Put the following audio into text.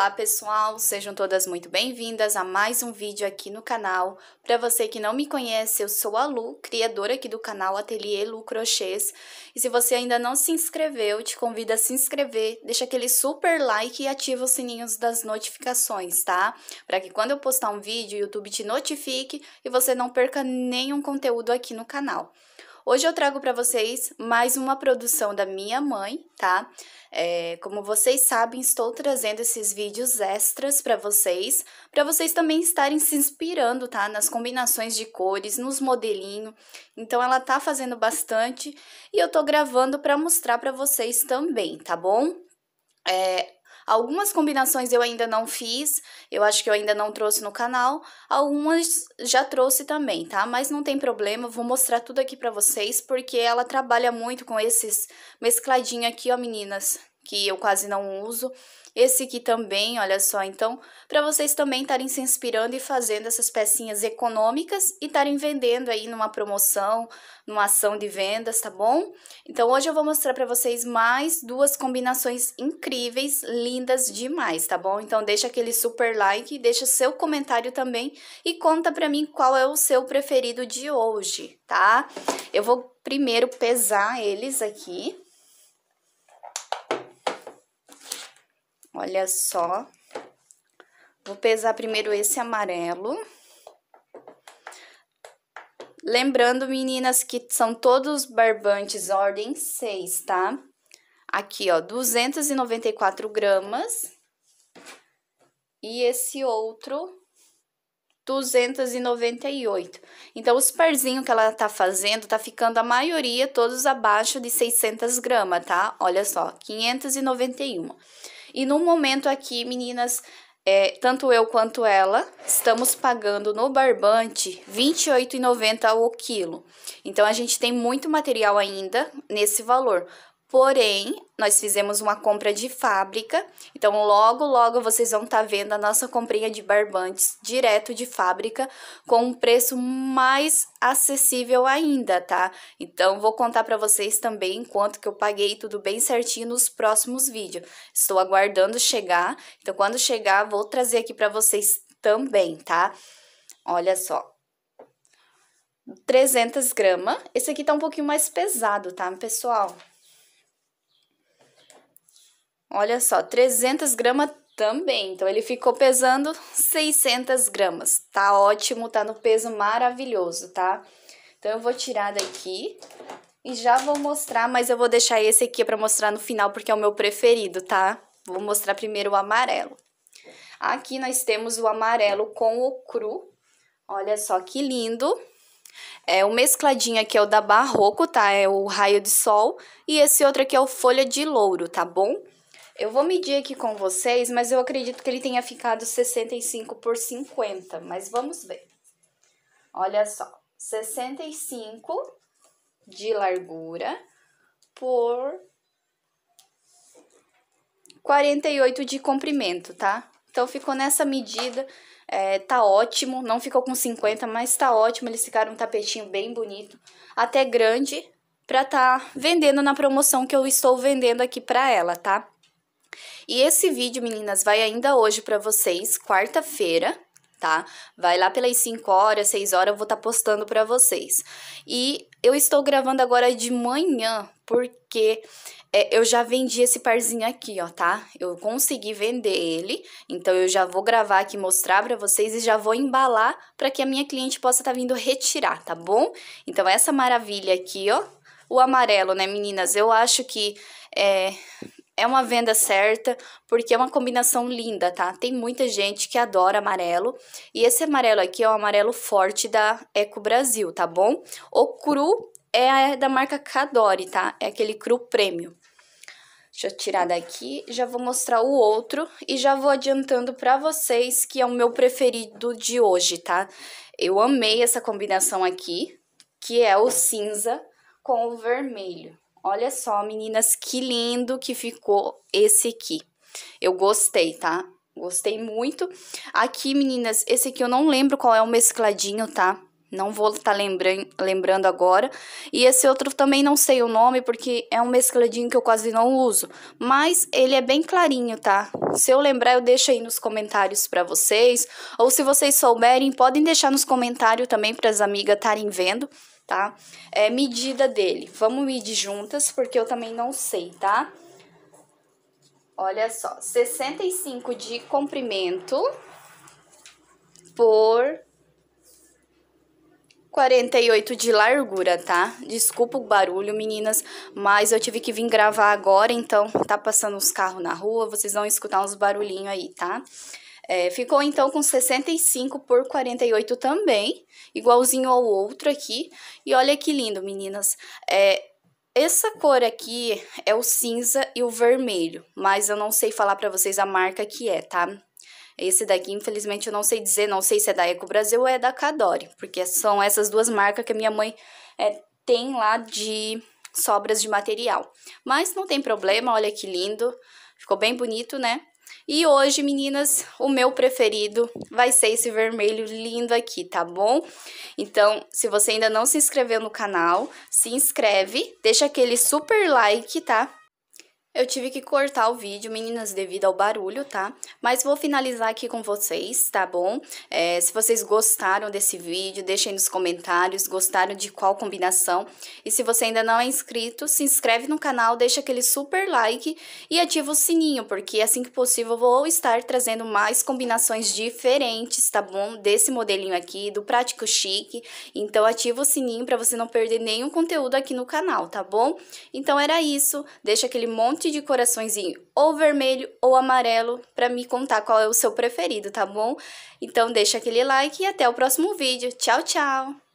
Olá pessoal, sejam todas muito bem-vindas a mais um vídeo aqui no canal. Para você que não me conhece, eu sou a Lu, criadora aqui do canal Ateliê Lu Crochês. E se você ainda não se inscreveu, te convido a se inscrever, deixa aquele super like e ativa os sininhos das notificações, tá? Para que quando eu postar um vídeo, o YouTube te notifique e você não perca nenhum conteúdo aqui no canal. Hoje eu trago para vocês mais uma produção da minha mãe, tá? É, como vocês sabem, estou trazendo esses vídeos extras para vocês, para vocês também estarem se inspirando, tá? Nas combinações de cores, nos modelinhos. Então, ela tá fazendo bastante e eu tô gravando para mostrar para vocês também, tá bom? É, Algumas combinações eu ainda não fiz, eu acho que eu ainda não trouxe no canal, algumas já trouxe também, tá? Mas não tem problema, vou mostrar tudo aqui pra vocês, porque ela trabalha muito com esses mescladinhos aqui, ó meninas que eu quase não uso. Esse aqui também, olha só, então, para vocês também estarem se inspirando e fazendo essas pecinhas econômicas e estarem vendendo aí numa promoção, numa ação de vendas, tá bom? Então, hoje eu vou mostrar para vocês mais duas combinações incríveis, lindas demais, tá bom? Então, deixa aquele super like, deixa seu comentário também e conta para mim qual é o seu preferido de hoje, tá? Eu vou primeiro pesar eles aqui, Olha só. Vou pesar primeiro esse amarelo. Lembrando, meninas, que são todos barbantes ordem 6, tá? Aqui, ó, 294 gramas. E esse outro, 298. Então, os parzinhos que ela tá fazendo, tá ficando a maioria todos abaixo de 600 gramas, tá? Olha só, 591. 591. E no momento aqui, meninas, é, tanto eu quanto ela, estamos pagando no barbante R$ 28,90 o quilo. Então, a gente tem muito material ainda nesse valor. Porém, nós fizemos uma compra de fábrica, então logo, logo vocês vão estar tá vendo a nossa comprinha de barbantes direto de fábrica com um preço mais acessível ainda, tá? Então vou contar para vocês também quanto que eu paguei tudo bem certinho nos próximos vídeos. Estou aguardando chegar, então quando chegar vou trazer aqui para vocês também, tá? Olha só. 300 gramas. Esse aqui tá um pouquinho mais pesado, tá, pessoal? Olha só, 300 gramas também. Então, ele ficou pesando 600 gramas. Tá ótimo, tá no peso maravilhoso, tá? Então, eu vou tirar daqui e já vou mostrar, mas eu vou deixar esse aqui pra mostrar no final, porque é o meu preferido, tá? Vou mostrar primeiro o amarelo. Aqui nós temos o amarelo com o cru. Olha só que lindo. É o mescladinho aqui é o da Barroco, tá? É o raio de sol. E esse outro aqui é o folha de louro, tá bom? Eu vou medir aqui com vocês, mas eu acredito que ele tenha ficado 65 por 50, mas vamos ver. Olha só, 65 de largura por 48 de comprimento, tá? Então, ficou nessa medida, é, tá ótimo, não ficou com 50, mas tá ótimo, eles ficaram um tapetinho bem bonito, até grande, pra tá vendendo na promoção que eu estou vendendo aqui pra ela, Tá? E esse vídeo, meninas, vai ainda hoje para vocês, quarta-feira, tá? Vai lá pelas 5 horas, 6 horas, eu vou estar tá postando para vocês. E eu estou gravando agora de manhã, porque é, eu já vendi esse parzinho aqui, ó, tá? Eu consegui vender ele, então eu já vou gravar aqui, mostrar pra vocês e já vou embalar pra que a minha cliente possa estar tá vindo retirar, tá bom? Então, essa maravilha aqui, ó, o amarelo, né, meninas? Eu acho que é, é uma venda certa, porque é uma combinação linda, tá? Tem muita gente que adora amarelo. E esse amarelo aqui é o amarelo forte da Eco Brasil, tá bom? O cru é da marca Cadore, tá? É aquele cru prêmio. Deixa eu tirar daqui, já vou mostrar o outro e já vou adiantando para vocês que é o meu preferido de hoje, tá? Eu amei essa combinação aqui, que é o cinza com o vermelho. Olha só, meninas, que lindo que ficou esse aqui. Eu gostei, tá? Gostei muito. Aqui, meninas, esse aqui eu não lembro qual é o mescladinho, tá? Não vou estar tá lembrando agora. E esse outro também não sei o nome, porque é um mescladinho que eu quase não uso. Mas ele é bem clarinho, tá? Se eu lembrar, eu deixo aí nos comentários para vocês. Ou se vocês souberem, podem deixar nos comentários também para as amigas estarem vendo, tá? É medida dele. Vamos medir juntas, porque eu também não sei, tá? Olha só, 65 de comprimento por 48 de largura, tá? Desculpa o barulho, meninas, mas eu tive que vir gravar agora, então tá passando os carros na rua, vocês vão escutar uns barulhinhos aí, tá? É, ficou então com 65 por 48 também, igualzinho ao outro aqui. E olha que lindo, meninas. É, essa cor aqui é o cinza e o vermelho, mas eu não sei falar pra vocês a marca que é, tá? Esse daqui, infelizmente, eu não sei dizer, não sei se é da Eco Brasil ou é da Cadore, porque são essas duas marcas que a minha mãe é, tem lá de sobras de material. Mas não tem problema, olha que lindo. Ficou bem bonito, né? E hoje, meninas, o meu preferido vai ser esse vermelho lindo aqui, tá bom? Então, se você ainda não se inscreveu no canal, se inscreve, deixa aquele super like, tá? Eu tive que cortar o vídeo, meninas, devido ao barulho, tá? Mas vou finalizar aqui com vocês, tá bom? É, se vocês gostaram desse vídeo, deixem nos comentários, gostaram de qual combinação. E se você ainda não é inscrito, se inscreve no canal, deixa aquele super like e ativa o sininho, porque assim que possível eu vou estar trazendo mais combinações diferentes, tá bom? Desse modelinho aqui, do Prático Chique. Então, ativa o sininho para você não perder nenhum conteúdo aqui no canal, tá bom? Então, era isso. Deixa aquele monte monte de coraçõezinho, ou vermelho ou amarelo, para me contar qual é o seu preferido, tá bom? Então deixa aquele like e até o próximo vídeo. Tchau, tchau!